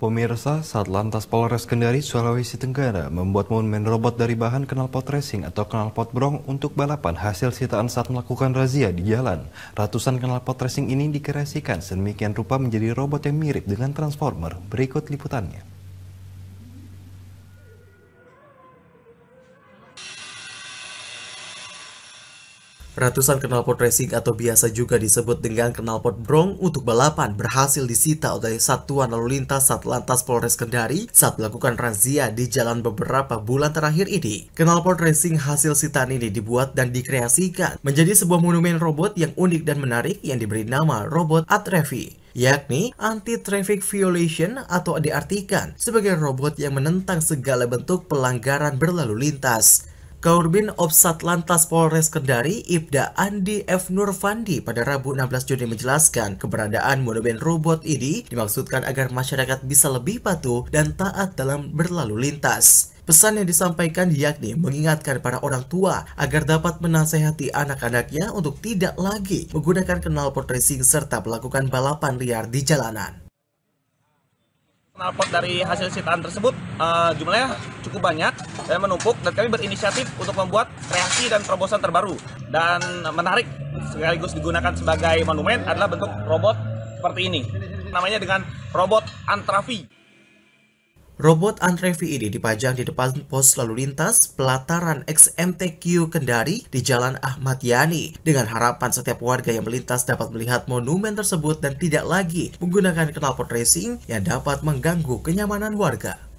Pemirsa, saat lantas Polres Kendari, Sulawesi Tenggara membuat monumen robot dari bahan knalpot racing atau knalpot brong untuk balapan hasil sitaan saat melakukan razia di jalan. Ratusan knalpot racing ini dikreasikan sedemikian rupa menjadi robot yang mirip dengan Transformer. Berikut liputannya. Ratusan knalpot racing atau biasa juga disebut dengan knalpot brong untuk balapan berhasil disita oleh Satuan Lalu Lintas Satlantas Polres Kendari saat melakukan razia di jalan beberapa bulan terakhir ini. Knalpot racing hasil sitaan ini dibuat dan dikreasikan menjadi sebuah monumen robot yang unik dan menarik yang diberi nama robot Atrevi yakni anti-traffic violation atau diartikan sebagai robot yang menentang segala bentuk pelanggaran berlalu lintas. Kaurbin Opsat Lantas Polres Kendari, Ibda Andi F. Nurfandi pada Rabu 16 Juni menjelaskan keberadaan monumen robot ini dimaksudkan agar masyarakat bisa lebih patuh dan taat dalam berlalu lintas. Pesan yang disampaikan yakni mengingatkan para orang tua agar dapat menasehati anak-anaknya untuk tidak lagi menggunakan kenal pot racing serta melakukan balapan liar di jalanan knalpot dari hasil sitaan tersebut uh, jumlahnya cukup banyak dan menumpuk dan kami berinisiatif untuk membuat kreasi dan terobosan terbaru dan menarik sekaligus digunakan sebagai monumen adalah bentuk robot seperti ini namanya dengan robot Antrafi Robot Antrevi ini dipajang di depan pos lalu lintas pelataran XMTQ Kendari di Jalan Ahmad Yani dengan harapan setiap warga yang melintas dapat melihat monumen tersebut dan tidak lagi menggunakan knalpot racing yang dapat mengganggu kenyamanan warga.